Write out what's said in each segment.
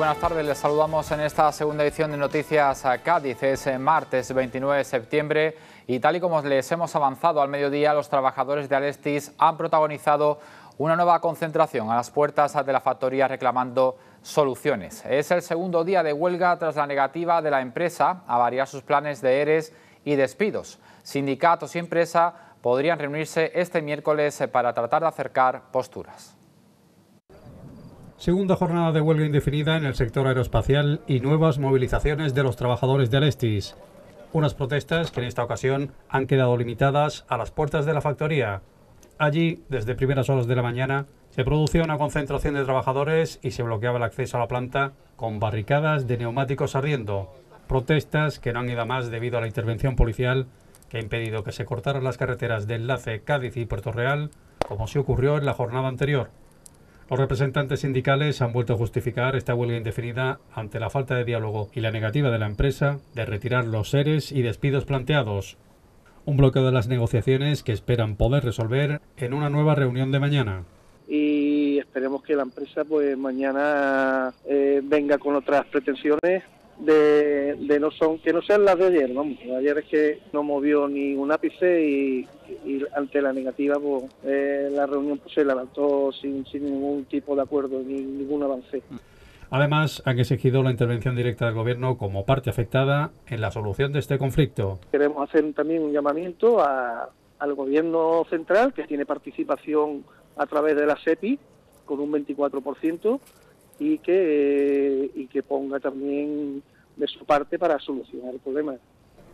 buenas tardes. Les saludamos en esta segunda edición de Noticias a Cádiz. Es eh, martes 29 de septiembre y tal y como les hemos avanzado al mediodía, los trabajadores de Alestis han protagonizado una nueva concentración a las puertas de la factoría reclamando soluciones. Es el segundo día de huelga tras la negativa de la empresa a variar sus planes de ERES y despidos. Sindicatos y empresa podrían reunirse este miércoles eh, para tratar de acercar posturas. Segunda jornada de huelga indefinida en el sector aeroespacial y nuevas movilizaciones de los trabajadores de Alestis. Unas protestas que en esta ocasión han quedado limitadas a las puertas de la factoría. Allí, desde primeras horas de la mañana, se producía una concentración de trabajadores y se bloqueaba el acceso a la planta con barricadas de neumáticos ardiendo. Protestas que no han ido a más debido a la intervención policial que ha impedido que se cortaran las carreteras de enlace Cádiz y Puerto Real, como se ocurrió en la jornada anterior. Los representantes sindicales han vuelto a justificar esta huelga indefinida ante la falta de diálogo y la negativa de la empresa de retirar los seres y despidos planteados. Un bloqueo de las negociaciones que esperan poder resolver en una nueva reunión de mañana. Y esperemos que la empresa pues mañana eh, venga con otras pretensiones de, no son que no sean las de ayer vamos ayer es que no movió ni un ápice y, ante la negativa pues, eh, la reunión pues, se levantó sin, ningún tipo de acuerdo ni ningún avance Además, han exigido la intervención directa del Gobierno como parte afectada en la solución de este conflicto. Queremos hacer también un llamamiento al Gobierno central, que tiene participación a través de la SEPI, con un 24%, y que, eh, que ponga también de su parte para solucionar el problema.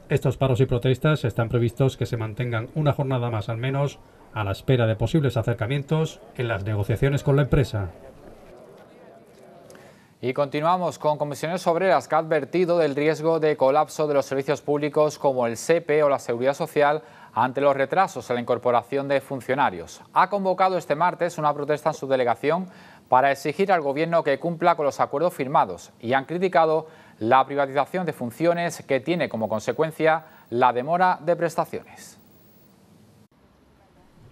Estos paros y protestas están previstos que se mantengan una jornada más al menos a la espera de posibles acercamientos en las negociaciones con la empresa. Y continuamos con comisiones obreras que ha advertido del riesgo de colapso de los servicios públicos como el SEPE o la Seguridad Social ante los retrasos en la incorporación de funcionarios. Ha convocado este martes una protesta en su delegación para exigir al Gobierno que cumpla con los acuerdos firmados y han criticado la privatización de funciones que tiene como consecuencia la demora de prestaciones.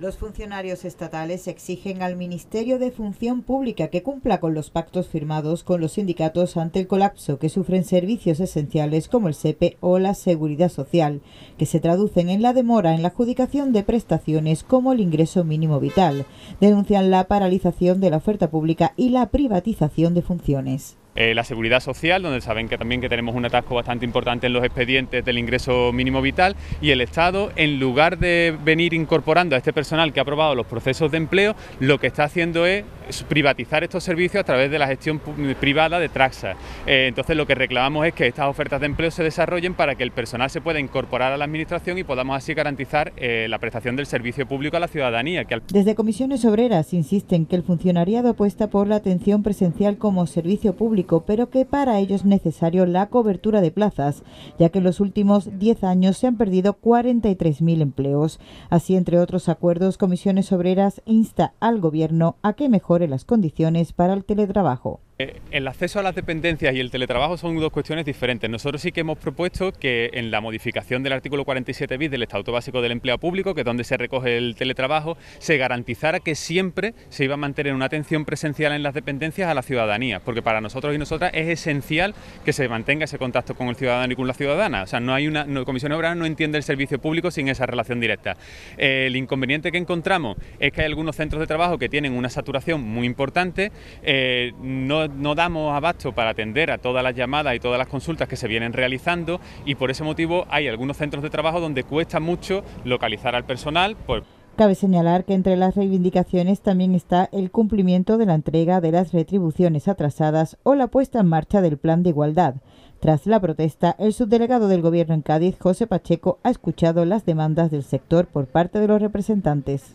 Los funcionarios estatales exigen al Ministerio de Función Pública que cumpla con los pactos firmados con los sindicatos ante el colapso que sufren servicios esenciales como el SEPE o la Seguridad Social, que se traducen en la demora en la adjudicación de prestaciones como el ingreso mínimo vital. Denuncian la paralización de la oferta pública y la privatización de funciones. Eh, la seguridad social, donde saben que también que tenemos un atasco bastante importante en los expedientes del ingreso mínimo vital, y el Estado, en lugar de venir incorporando a este personal que ha aprobado los procesos de empleo, lo que está haciendo es privatizar estos servicios a través de la gestión privada de Traxa. Eh, entonces lo que reclamamos es que estas ofertas de empleo se desarrollen para que el personal se pueda incorporar a la Administración y podamos así garantizar eh, la prestación del servicio público a la ciudadanía. Desde comisiones obreras insisten que el funcionariado apuesta por la atención presencial como servicio público pero que para ello es necesario la cobertura de plazas, ya que en los últimos 10 años se han perdido 43.000 empleos. Así, entre otros acuerdos, Comisiones Obreras insta al Gobierno a que mejore las condiciones para el teletrabajo. Eh, el acceso a las dependencias y el teletrabajo son dos cuestiones diferentes. Nosotros sí que hemos propuesto que en la modificación del artículo 47 bis del Estatuto Básico del Empleo Público, que es donde se recoge el teletrabajo, se garantizara que siempre se iba a mantener una atención presencial en las dependencias a la ciudadanía, porque para nosotros y nosotras es esencial que se mantenga ese contacto con el ciudadano y con la ciudadana. O sea, no hay una Comisión Obrera no entiende el servicio público sin esa relación directa. El inconveniente que encontramos es que hay algunos centros de trabajo que tienen una saturación muy importante, eh, no no, damos abasto para atender a todas las llamadas y todas las consultas que se vienen realizando y por ese motivo hay algunos centros de trabajo donde cuesta mucho localizar al personal. Pues Cabe señalar que entre las reivindicaciones también está el cumplimiento de la entrega de las retribuciones atrasadas o la puesta en marcha del plan de igualdad. Tras la protesta, el subdelegado del Gobierno en Cádiz, José Pacheco, ha escuchado las demandas del sector por parte de los representantes.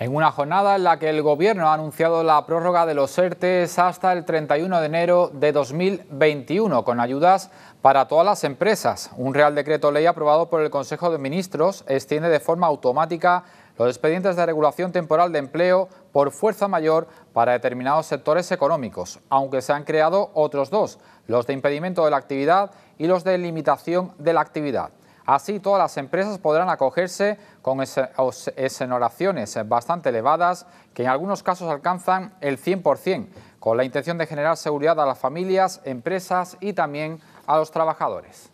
En una jornada en la que el Gobierno ha anunciado la prórroga de los ERTES hasta el 31 de enero de 2021, con ayudas para todas las empresas. Un Real Decreto Ley aprobado por el Consejo de Ministros extiende de forma automática los expedientes de regulación temporal de empleo por fuerza mayor para determinados sectores económicos, aunque se han creado otros dos, los de impedimento de la actividad y los de limitación de la actividad. Así, todas las empresas podrán acogerse con exoneraciones bastante elevadas, que en algunos casos alcanzan el 100%, con la intención de generar seguridad a las familias, empresas y también a los trabajadores.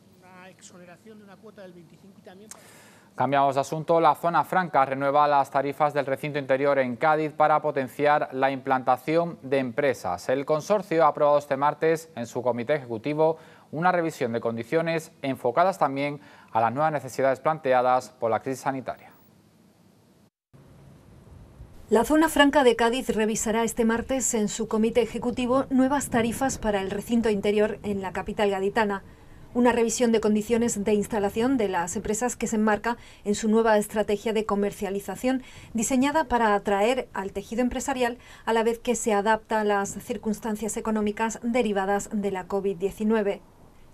Cambiamos de asunto. La zona franca renueva las tarifas del recinto interior en Cádiz para potenciar la implantación de empresas. El consorcio ha aprobado este martes en su comité ejecutivo una revisión de condiciones enfocadas también a las nuevas necesidades planteadas por la crisis sanitaria. La zona franca de Cádiz revisará este martes en su comité ejecutivo nuevas tarifas para el recinto interior en la capital gaditana una revisión de condiciones de instalación de las empresas que se enmarca en su nueva estrategia de comercialización, diseñada para atraer al tejido empresarial a la vez que se adapta a las circunstancias económicas derivadas de la COVID-19.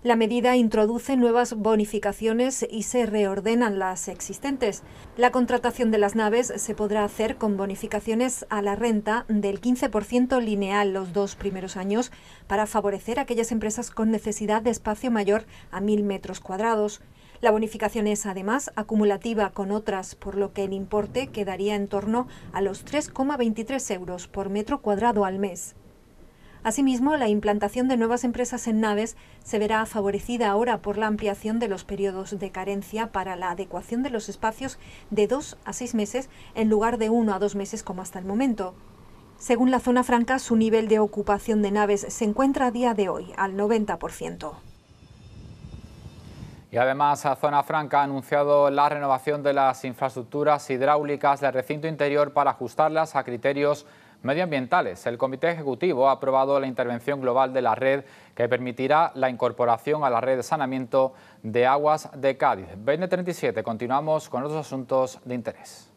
La medida introduce nuevas bonificaciones y se reordenan las existentes. La contratación de las naves se podrá hacer con bonificaciones a la renta del 15% lineal los dos primeros años para favorecer a aquellas empresas con necesidad de espacio mayor a 1.000 metros cuadrados. La bonificación es además acumulativa con otras, por lo que el importe quedaría en torno a los 3,23 euros por metro cuadrado al mes. Asimismo, la implantación de nuevas empresas en naves se verá favorecida ahora por la ampliación de los periodos de carencia para la adecuación de los espacios de dos a seis meses en lugar de uno a dos meses como hasta el momento. Según la zona franca, su nivel de ocupación de naves se encuentra a día de hoy al 90%. Y además, la Zona Franca ha anunciado la renovación de las infraestructuras hidráulicas del recinto interior para ajustarlas a criterios medioambientales. El Comité Ejecutivo ha aprobado la intervención global de la red que permitirá la incorporación a la red de sanamiento de aguas de Cádiz. 2037, continuamos con otros asuntos de interés.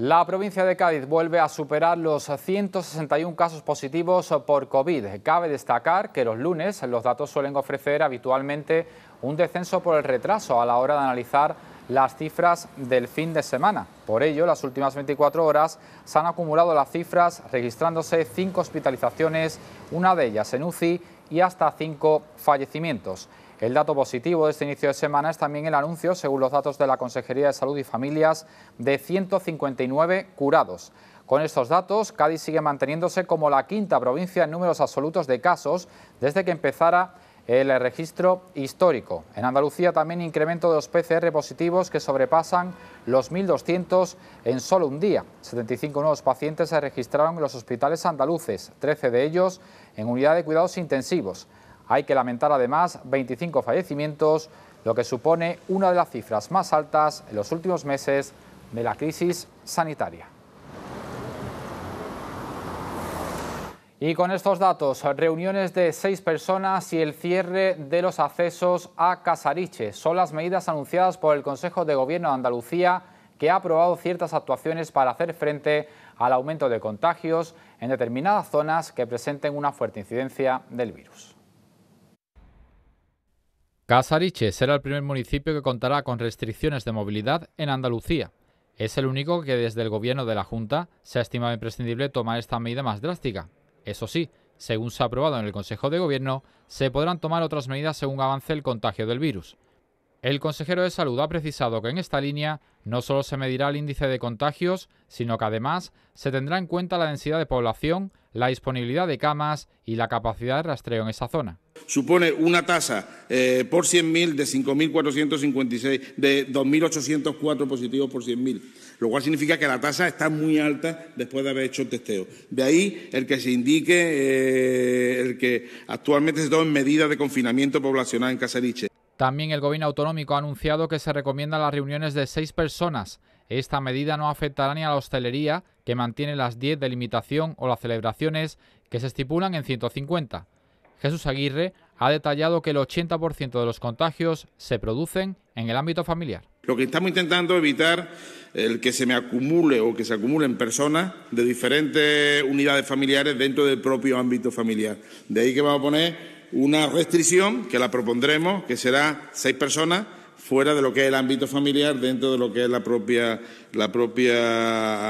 La provincia de Cádiz vuelve a superar los 161 casos positivos por COVID. Cabe destacar que los lunes los datos suelen ofrecer habitualmente un descenso por el retraso a la hora de analizar las cifras del fin de semana. Por ello, las últimas 24 horas se han acumulado las cifras registrándose cinco hospitalizaciones, una de ellas en UCI y hasta cinco fallecimientos. El dato positivo de este inicio de semana es también el anuncio, según los datos de la Consejería de Salud y Familias, de 159 curados. Con estos datos, Cádiz sigue manteniéndose como la quinta provincia en números absolutos de casos desde que empezara el registro histórico. En Andalucía también incremento de los PCR positivos que sobrepasan los 1.200 en solo un día. 75 nuevos pacientes se registraron en los hospitales andaluces, 13 de ellos en unidad de cuidados intensivos. Hay que lamentar además 25 fallecimientos, lo que supone una de las cifras más altas en los últimos meses de la crisis sanitaria. Y con estos datos, reuniones de seis personas y el cierre de los accesos a Casariche son las medidas anunciadas por el Consejo de Gobierno de Andalucía que ha aprobado ciertas actuaciones para hacer frente al aumento de contagios en determinadas zonas que presenten una fuerte incidencia del virus. Casariche será el primer municipio que contará con restricciones de movilidad en Andalucía. Es el único que desde el gobierno de la Junta se ha estimado imprescindible tomar esta medida más drástica. Eso sí, según se ha aprobado en el Consejo de Gobierno, se podrán tomar otras medidas según avance el contagio del virus. El consejero de Salud ha precisado que en esta línea no solo se medirá el índice de contagios, sino que además se tendrá en cuenta la densidad de población, la disponibilidad de camas y la capacidad de rastreo en esa zona. Supone una tasa eh, por 100.000 de 5.456, de 2.804 positivos por 100.000, lo cual significa que la tasa está muy alta después de haber hecho el testeo. De ahí el que se indique, eh, el que actualmente se tomen medidas de confinamiento poblacional en Casariche. También el Gobierno autonómico ha anunciado que se recomiendan las reuniones de seis personas esta medida no afectará ni a la hostelería, que mantiene las 10 de limitación, o las celebraciones, que se estipulan en 150. Jesús Aguirre ha detallado que el 80% de los contagios se producen en el ámbito familiar. Lo que estamos intentando evitar el que se me acumule o que se acumulen personas de diferentes unidades familiares dentro del propio ámbito familiar. De ahí que vamos a poner una restricción que la propondremos, que será seis personas fuera de lo que es el ámbito familiar, dentro de lo que es la propia,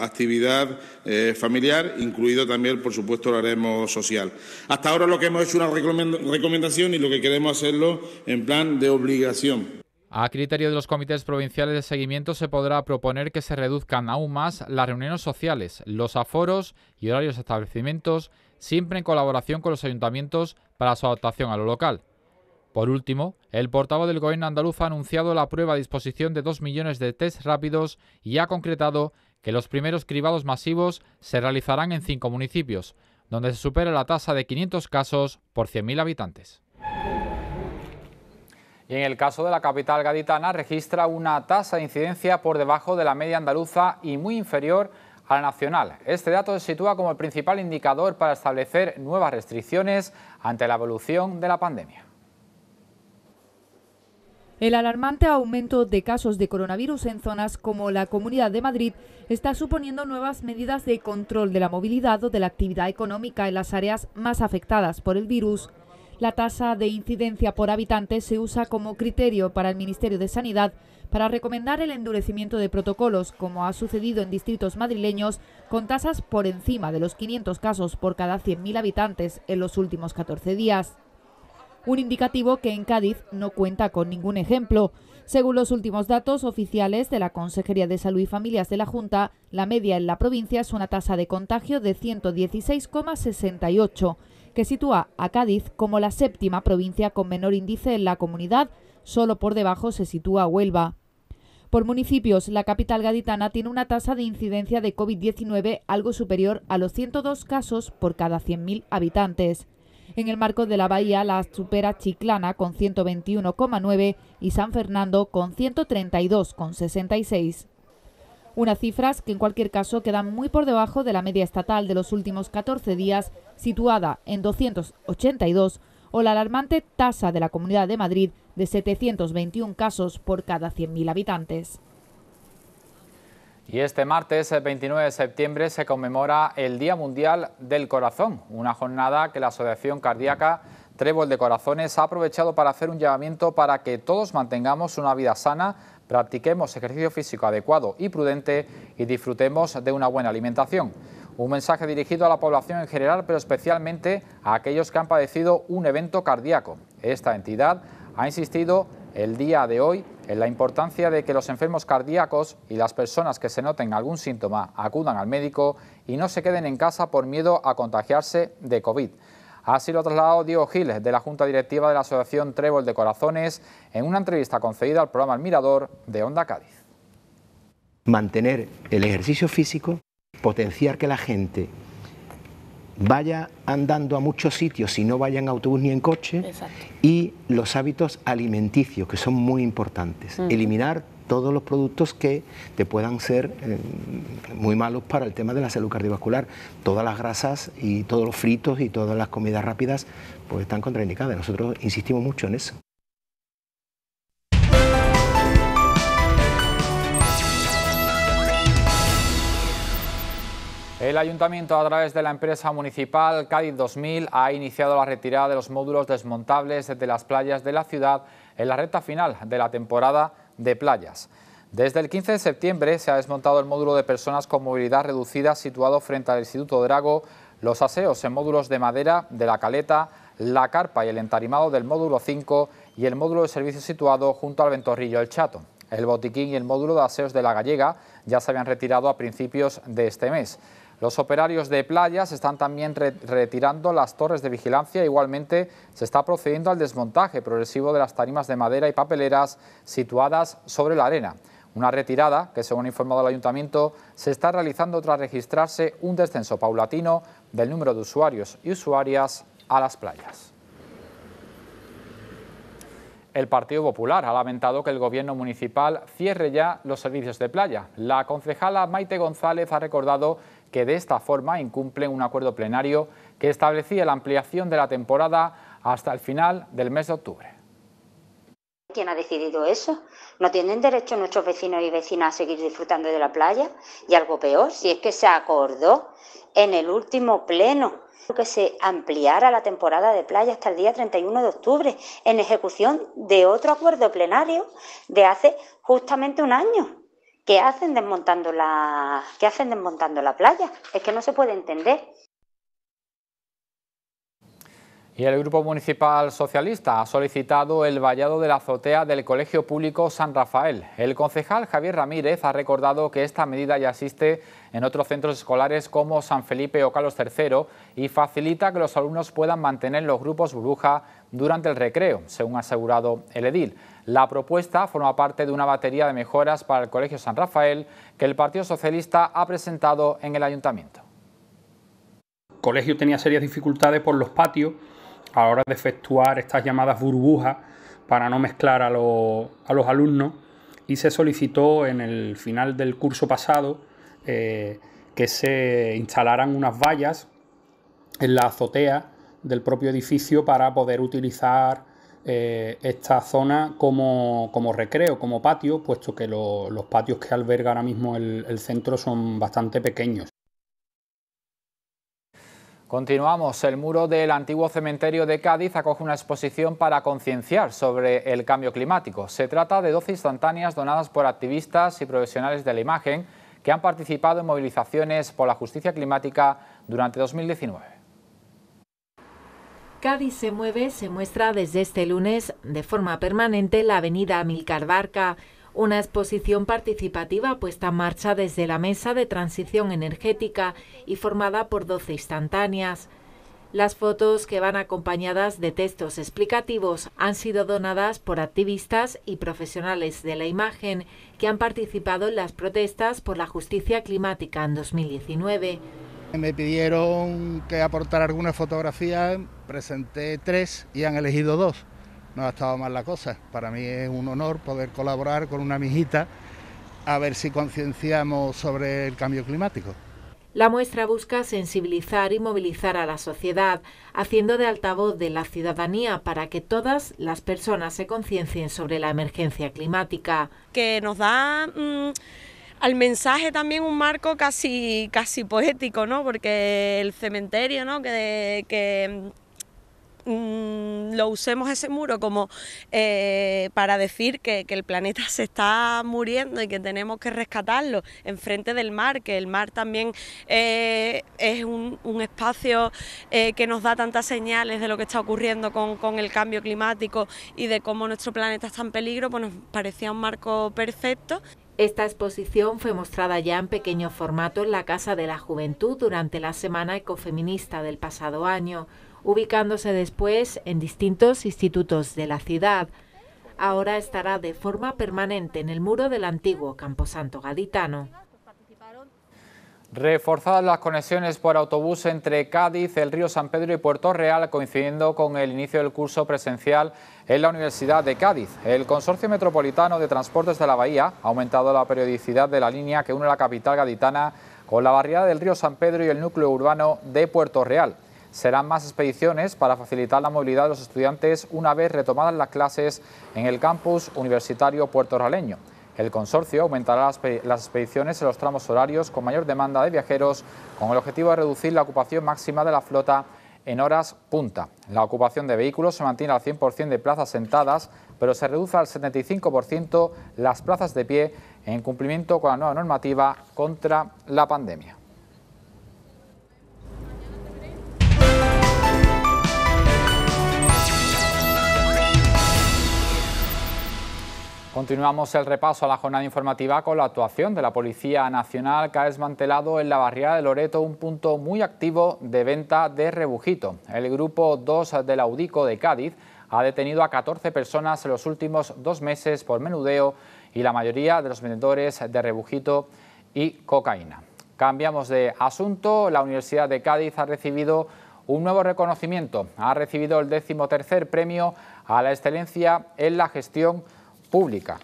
actividad eh, familiar, incluido también, por supuesto, el haremos social. Hasta ahora lo que hemos hecho es una recomendación y lo que queremos hacerlo en plan de obligación. A criterio de los comités provinciales de seguimiento se podrá proponer que se reduzcan aún más las reuniones sociales, los aforos y horarios de establecimientos, siempre en colaboración con los ayuntamientos para su adaptación a lo local. Por último, el portavoz del Gobierno andaluz ha anunciado la prueba a disposición de 2 millones de test rápidos y ha concretado que los primeros cribados masivos se realizarán en cinco municipios, donde se supera la tasa de 500 casos por 100.000 habitantes. Y en el caso de la capital gaditana registra una tasa de incidencia por debajo de la media andaluza y muy inferior a la nacional. Este dato se sitúa como el principal indicador para establecer nuevas restricciones ante la evolución de la pandemia. El alarmante aumento de casos de coronavirus en zonas como la Comunidad de Madrid está suponiendo nuevas medidas de control de la movilidad o de la actividad económica en las áreas más afectadas por el virus. La tasa de incidencia por habitante se usa como criterio para el Ministerio de Sanidad para recomendar el endurecimiento de protocolos, como ha sucedido en distritos madrileños, con tasas por encima de los 500 casos por cada 100.000 habitantes en los últimos 14 días un indicativo que en Cádiz no cuenta con ningún ejemplo. Según los últimos datos oficiales de la Consejería de Salud y Familias de la Junta, la media en la provincia es una tasa de contagio de 116,68, que sitúa a Cádiz como la séptima provincia con menor índice en la comunidad, solo por debajo se sitúa Huelva. Por municipios, la capital gaditana tiene una tasa de incidencia de COVID-19 algo superior a los 102 casos por cada 100.000 habitantes. En el marco de la bahía la supera Chiclana con 121,9 y San Fernando con 132,66. Unas cifras que en cualquier caso quedan muy por debajo de la media estatal de los últimos 14 días, situada en 282, o la alarmante tasa de la Comunidad de Madrid de 721 casos por cada 100.000 habitantes. Y este martes, el 29 de septiembre, se conmemora el Día Mundial del Corazón, una jornada que la Asociación Cardíaca Trébol de Corazones ha aprovechado para hacer un llamamiento para que todos mantengamos una vida sana, practiquemos ejercicio físico adecuado y prudente y disfrutemos de una buena alimentación. Un mensaje dirigido a la población en general, pero especialmente a aquellos que han padecido un evento cardíaco. Esta entidad ha insistido el día de hoy en la importancia de que los enfermos cardíacos y las personas que se noten algún síntoma acudan al médico y no se queden en casa por miedo a contagiarse de COVID. Así lo ha trasladado Diego Giles de la Junta Directiva de la Asociación Trébol de Corazones en una entrevista concedida al programa El Mirador de Onda Cádiz. Mantener el ejercicio físico, potenciar que la gente vaya andando a muchos sitios si no vaya en autobús ni en coche y los hábitos alimenticios que son muy importantes. Eliminar todos los productos que te puedan ser eh, muy malos para el tema de la salud cardiovascular. Todas las grasas y todos los fritos y todas las comidas rápidas pues están contraindicadas. Nosotros insistimos mucho en eso. El Ayuntamiento, a través de la empresa municipal Cádiz 2000, ha iniciado la retirada de los módulos desmontables desde las playas de la ciudad en la recta final de la temporada de playas. Desde el 15 de septiembre se ha desmontado el módulo de personas con movilidad reducida situado frente al Instituto Drago, los aseos en módulos de madera de la caleta, la carpa y el entarimado del módulo 5 y el módulo de servicio situado junto al ventorrillo El Chato. El botiquín y el módulo de aseos de la gallega ya se habían retirado a principios de este mes. Los operarios de playas están también retirando las torres de vigilancia. Igualmente se está procediendo al desmontaje progresivo de las tarimas de madera y papeleras situadas sobre la arena. Una retirada que, según ha informado el ayuntamiento, se está realizando tras registrarse un descenso paulatino del número de usuarios y usuarias a las playas. El Partido Popular ha lamentado que el Gobierno municipal cierre ya los servicios de playa. La concejala Maite González ha recordado que de esta forma incumple un acuerdo plenario que establecía la ampliación de la temporada hasta el final del mes de octubre. ¿Quién ha decidido eso? ¿No tienen derecho nuestros vecinos y vecinas a seguir disfrutando de la playa? Y algo peor, si es que se acordó en el último pleno que se ampliara la temporada de playa hasta el día 31 de octubre, en ejecución de otro acuerdo plenario de hace justamente un año. ¿Qué hacen desmontando la, hacen desmontando la playa? Es que no se puede entender. Y el Grupo Municipal Socialista ha solicitado el vallado de la azotea del Colegio Público San Rafael. El concejal Javier Ramírez ha recordado que esta medida ya existe en otros centros escolares como San Felipe o Carlos III y facilita que los alumnos puedan mantener los grupos burbuja durante el recreo, según ha asegurado el edil. La propuesta forma parte de una batería de mejoras para el Colegio San Rafael que el Partido Socialista ha presentado en el Ayuntamiento. El colegio tenía serias dificultades por los patios a la hora de efectuar estas llamadas burbujas para no mezclar a, a los alumnos y se solicitó en el final del curso pasado eh, que se instalaran unas vallas en la azotea del propio edificio para poder utilizar eh, esta zona como, recreo, como patio, puesto que los patios que alberga ahora mismo el, el centro son bastante pequeños. Continuamos. El muro del antiguo cementerio de Cádiz acoge una exposición para concienciar sobre el cambio climático. Se trata de 12 instantáneas donadas por activistas y profesionales de la imagen que han participado en movilizaciones por la justicia climática durante 2019. Cádiz se mueve se muestra desde este lunes de forma permanente la avenida Amilcar Barca, una exposición participativa puesta en marcha desde la Mesa de Transición Energética y formada por 12 instantáneas. Las fotos que van acompañadas de textos explicativos han sido donadas por activistas y profesionales de la imagen que han participado en las protestas por la justicia climática en 2019. Me pidieron que aportara algunas fotografías, presenté tres y han elegido dos. No ha estado mal la cosa. Para mí es un honor poder colaborar con una mijita a ver si concienciamos sobre el cambio climático. La muestra busca sensibilizar y movilizar a la sociedad, haciendo de altavoz de la ciudadanía para que todas las personas se conciencien sobre la emergencia climática. Que nos da mm, al mensaje también un marco casi, casi poético, ¿no? Porque el cementerio, ¿no? que Mm, lo usemos ese muro como eh, para decir que, el planeta se está muriendo y que tenemos que rescatarlo enfrente del mar, que el mar también eh, es un, espacio eh, que nos da tantas señales de lo que está ocurriendo con, con el cambio climático y de cómo nuestro planeta está en peligro, pues nos parecía un marco perfecto. Esta exposición fue mostrada ya en pequeño formato en la Casa de la Juventud durante la Semana Ecofeminista del pasado año ubicándose después en distintos institutos de la ciudad. Ahora estará de forma permanente en el muro del antiguo Camposanto Gaditano. Reforzadas las conexiones por autobús entre Cádiz, el río San Pedro y Puerto Real, coincidiendo con el inicio del curso presencial en la Universidad de Cádiz. El Consorcio Metropolitano de Transportes de la Bahía ha aumentado la periodicidad de la línea que une la capital gaditana con la barriada del río San Pedro y el núcleo urbano de Puerto Real serán más expediciones para facilitar la movilidad de los estudiantes una vez retomadas las clases en el campus universitario puertorraleño. El consorcio aumentará las expediciones en los tramos horarios con mayor demanda de viajeros con el objetivo de reducir la ocupación máxima de la flota en horas punta. La ocupación de vehículos se mantiene al 100% de plazas sentadas, pero se reduce al 75% las plazas de pie en cumplimiento con la nueva normativa contra la pandemia. Continuamos el repaso a la jornada informativa con la actuación de la Policía Nacional que ha desmantelado en la barriada de Loreto un punto muy activo de venta de rebujito. El grupo 2 del Audico de Cádiz ha detenido a 14 personas en los últimos dos meses por menudeo y la mayoría de los vendedores de rebujito y cocaína. Cambiamos de asunto. La Universidad de Cádiz ha recibido un nuevo reconocimiento. Ha recibido el decimotercer premio a la excelencia en la gestión pública.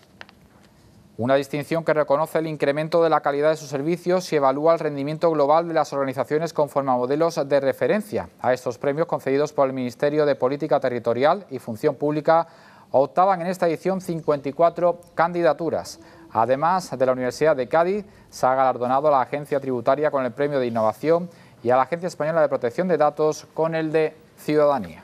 Una distinción que reconoce el incremento de la calidad de sus servicios y evalúa el rendimiento global de las organizaciones conforme a modelos de referencia. A estos premios concedidos por el Ministerio de Política Territorial y Función Pública optaban en esta edición 54 candidaturas. Además de la Universidad de Cádiz, se ha galardonado a la Agencia Tributaria con el Premio de Innovación y a la Agencia Española de Protección de Datos con el de Ciudadanía.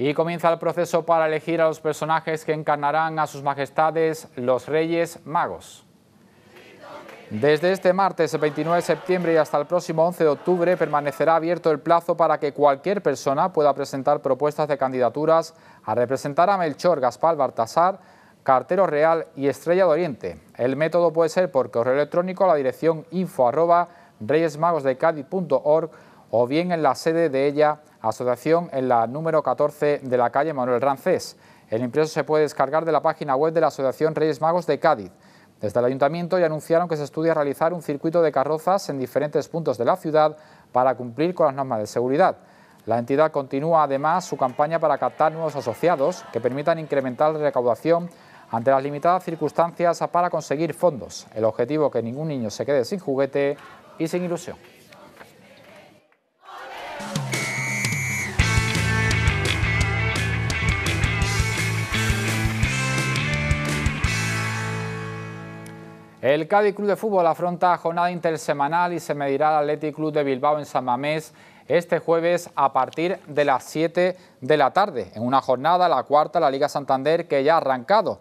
Y comienza el proceso para elegir a los personajes que encarnarán a sus majestades los Reyes Magos. Desde este martes 29 de septiembre y hasta el próximo 11 de octubre permanecerá abierto el plazo para que cualquier persona pueda presentar propuestas de candidaturas a representar a Melchor, Gaspar, Baltasar, Cartero Real y Estrella de Oriente. El método puede ser por correo electrónico a la dirección info arroba o bien en la sede de ella asociación en la número 14 de la calle Manuel Rancés. El impreso se puede descargar de la página web de la Asociación Reyes Magos de Cádiz. Desde el ayuntamiento ya anunciaron que se estudia realizar un circuito de carrozas en diferentes puntos de la ciudad para cumplir con las normas de seguridad. La entidad continúa además su campaña para captar nuevos asociados que permitan incrementar la recaudación ante las limitadas circunstancias para conseguir fondos. El objetivo que ningún niño se quede sin juguete y sin ilusión. El Cádiz Club de Fútbol afronta jornada intersemanal y se medirá al Athletic Club de Bilbao en San Mamés este jueves a partir de las 7 de la tarde, en una jornada, la cuarta, la Liga Santander, que ya ha arrancado.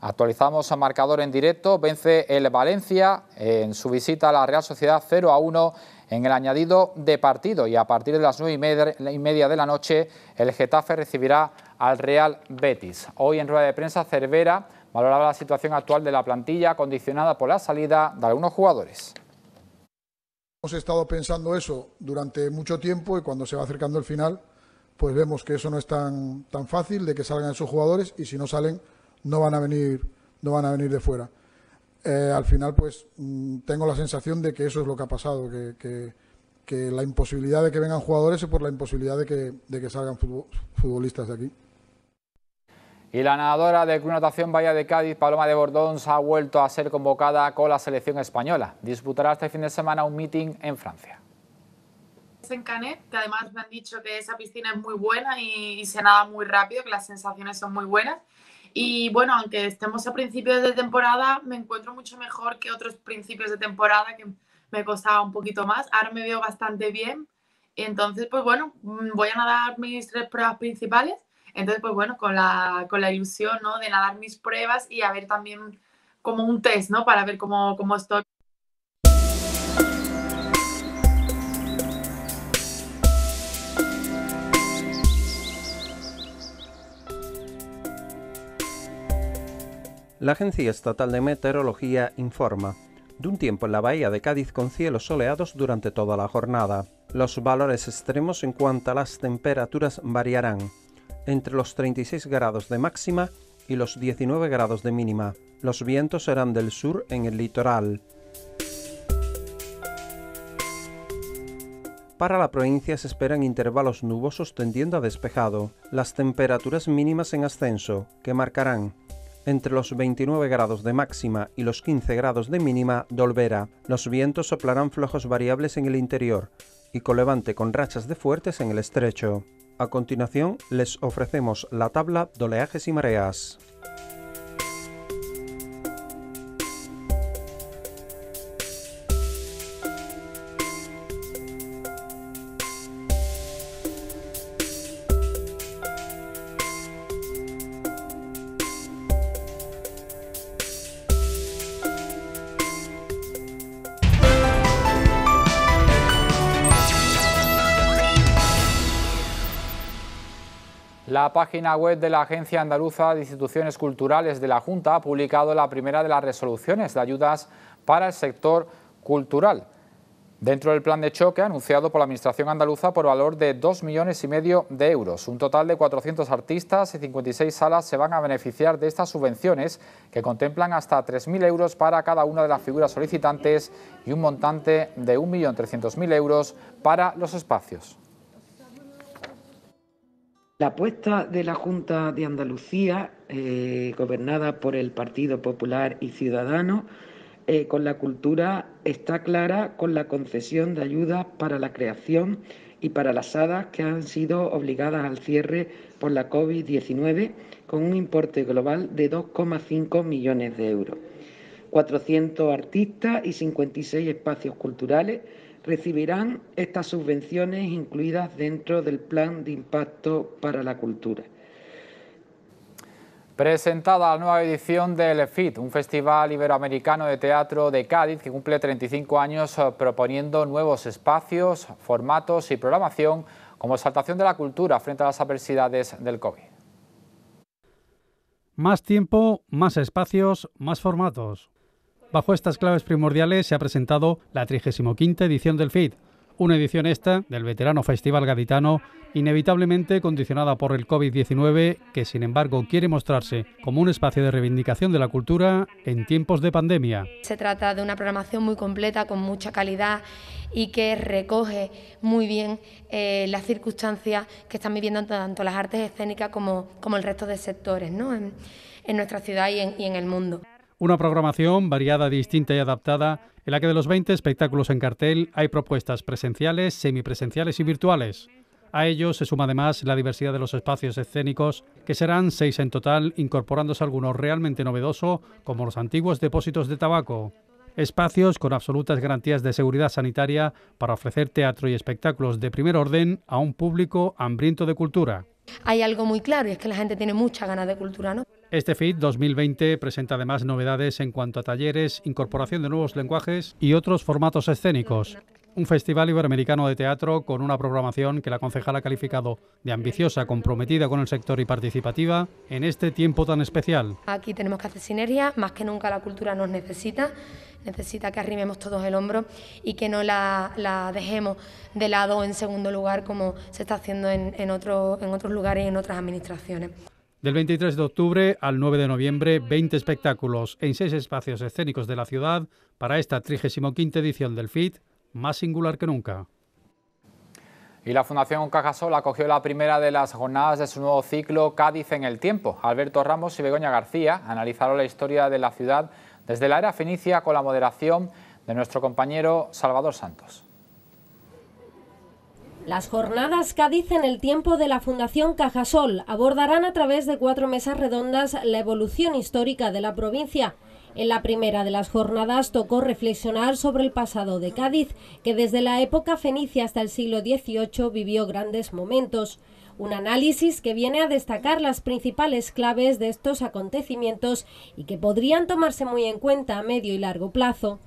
Actualizamos a marcador en directo, vence el Valencia en su visita a la Real Sociedad 0 a 1 en el añadido de partido y a partir de las 9 y media de la noche el Getafe recibirá al Real Betis. Hoy en rueda de prensa Cervera valoraba la situación actual de la plantilla condicionada por la salida de algunos jugadores. Hemos estado pensando eso durante mucho tiempo y cuando se va acercando el final, pues vemos que eso no es tan, tan fácil de que salgan esos jugadores y si no salen no van a venir, no van a venir de fuera. Eh, al final, pues mm, tengo la sensación de que eso es lo que ha pasado, que, que la imposibilidad de que vengan jugadores es por la imposibilidad de que, de que salgan futbolistas de aquí. Y la nadadora de Club Natación Bahía de Cádiz, Paloma de Bordón, se ha vuelto a ser convocada con la selección española. Disputará este fin de semana un meeting en Francia. En Canet, que además me han dicho que esa piscina es muy buena y se nada muy rápido, que las sensaciones son muy buenas. Y bueno, aunque estemos a principios de temporada, me encuentro mucho mejor que otros principios de temporada que me costaba un poquito más. Ahora me veo bastante bien. Entonces, pues bueno, mm, voy a nadar mis tres pruebas principales entonces, pues bueno, con la, ilusión, De nadar mis pruebas y a ver también como un test, ¿no? Para ver cómo, cómo estoy. La Agencia Estatal de Meteorología informa de un tiempo en la bahía de Cádiz con cielos soleados durante toda la jornada. Los valores extremos en cuanto a las temperaturas variarán entre los 36 grados de máxima y los 19 grados de mínima. Los vientos serán del sur en el litoral. Para la provincia se esperan intervalos nubosos tendiendo a despejado, las temperaturas mínimas en ascenso, que marcarán entre los 29 grados de máxima y los 15 grados de mínima Dolvera. Los vientos soplarán flojos variables en el interior y colevante con rachas de fuertes en el estrecho. A continuación les ofrecemos la tabla de oleajes y mareas. La página web de la Agencia Andaluza de Instituciones Culturales de la Junta ha publicado la primera de las resoluciones de ayudas para el sector cultural. Dentro del plan de choque anunciado por la Administración andaluza por valor de 2 millones y medio de euros, un total de 400 artistas y 56 salas se van a beneficiar de estas subvenciones que contemplan hasta 3.000 euros para cada una de las figuras solicitantes y un montante de 1.300.000 euros para los espacios. La apuesta de la Junta de Andalucía, eh, gobernada por el Partido Popular y Ciudadano eh, con la cultura está clara con la concesión de ayudas para la creación y para las hadas que han sido obligadas al cierre por la COVID-19 con un importe global de 2,5 millones de euros. 400 artistas y 56 espacios culturales recibirán estas subvenciones incluidas dentro del Plan de Impacto para la Cultura. Presentada la nueva edición del FIT, un festival iberoamericano de teatro de Cádiz que cumple 35 años eh, proponiendo nuevos espacios, formatos y programación como exaltación de la cultura frente a las adversidades del COVID. Más tiempo, más espacios, más formatos. Bajo estas claves primordiales se ha presentado la 35 edición del FIT, una edición esta del veterano Festival Gaditano, inevitablemente condicionada por el COVID-19, que sin embargo quiere mostrarse como un espacio de reivindicación de la cultura en tiempos de pandemia. Se trata de una programación muy completa, con mucha calidad y que recoge muy bien eh, las circunstancias que están viviendo tanto las artes escénicas como, el resto de sectores ¿no? en, nuestra ciudad y en el mundo. Una programación variada, distinta y adaptada, en la que de los 20 espectáculos en cartel hay propuestas presenciales, semipresenciales y virtuales. A ello se suma además la diversidad de los espacios escénicos, que serán seis en total, incorporándose algunos realmente novedosos, como los antiguos depósitos de tabaco. Espacios con absolutas garantías de seguridad sanitaria para ofrecer teatro y espectáculos de primer orden a un público hambriento de cultura. Hay algo muy claro y es que la gente tiene muchas ganas de cultura, ¿no? Este FIT 2020 presenta además novedades en cuanto a talleres, incorporación de nuevos lenguajes y otros formatos escénicos. Un festival iberoamericano de teatro con una programación que la concejal ha calificado de ambiciosa, comprometida con el sector y participativa en este tiempo tan especial. Aquí tenemos que hacer sinergia, más que nunca la cultura nos necesita, necesita que arrimemos todos el hombro y que no la, dejemos de lado en segundo lugar como se está haciendo en otros lugares y en otras administraciones. Del 23 de octubre al 9 de noviembre, 20 espectáculos en seis espacios escénicos de la ciudad para esta 35 edición del FIT, más singular que nunca. Y la Fundación Cajasol acogió la primera de las jornadas de su nuevo ciclo Cádiz en el Tiempo. Alberto Ramos y Begoña García analizaron la historia de la ciudad desde la era fenicia con la moderación de nuestro compañero Salvador Santos. Las jornadas Cádiz en el tiempo de la Fundación Cajasol abordarán a través de cuatro mesas redondas la evolución histórica de la provincia. En la primera de las jornadas tocó reflexionar sobre el pasado de Cádiz, que desde la época fenicia hasta el siglo XVIII vivió grandes momentos. Un análisis que viene a destacar las principales claves de estos acontecimientos y que podrían tomarse muy en cuenta a medio y largo plazo.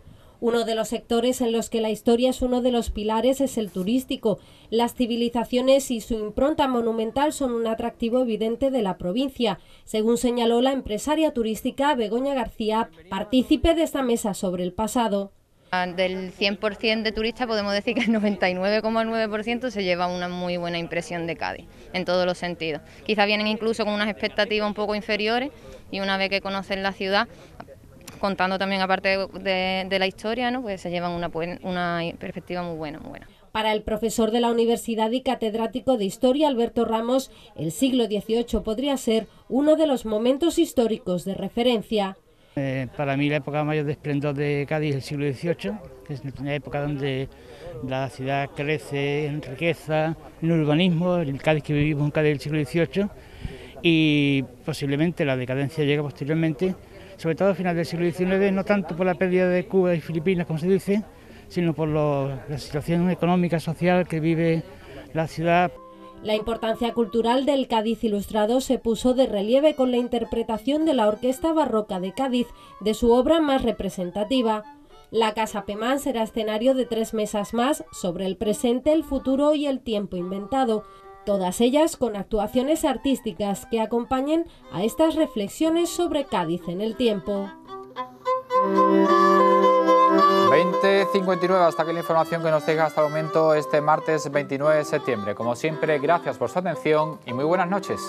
Uno de los sectores en los que la historia es uno de los pilares es el turístico. Las civilizaciones y su impronta monumental son un atractivo evidente de la provincia, según señaló la empresaria turística Begoña García, partícipe de esta mesa sobre el pasado. Ah, del 100% de turistas podemos decir que el 99,9% se lleva una muy buena impresión de Cádiz, en todos los sentidos. Quizá vienen incluso con unas expectativas un poco inferiores y una vez que conocen la ciudad contando también aparte de, la historia, pues se llevan una, perspectiva muy buena, muy Para el profesor de la universidad y catedrático de historia Alberto Ramos, el siglo XVIII podría ser uno de los momentos históricos de referencia. Eh, para mí la época mayor de esplendor de Cádiz es el siglo XVIII, que es una época donde la ciudad crece en riqueza, en urbanismo, el Cádiz que vivimos, en Cádiz del siglo XVIII, y posiblemente la decadencia llega posteriormente sobre todo a final del siglo XIX, no tanto por la pérdida de Cuba y Filipinas, como se dice, sino por la situación económica, social que vive la ciudad. La importancia cultural del Cádiz Ilustrado se puso de relieve con la interpretación de la Orquesta Barroca de Cádiz de su obra más representativa. La Casa Pemán será escenario de tres mesas más sobre el presente, el futuro y el tiempo inventado, Todas ellas con actuaciones artísticas que acompañen a estas reflexiones sobre Cádiz en el tiempo. 20.59, hasta aquí la información que nos llega hasta el momento este martes 29 de septiembre. Como siempre, gracias por su atención y muy buenas noches.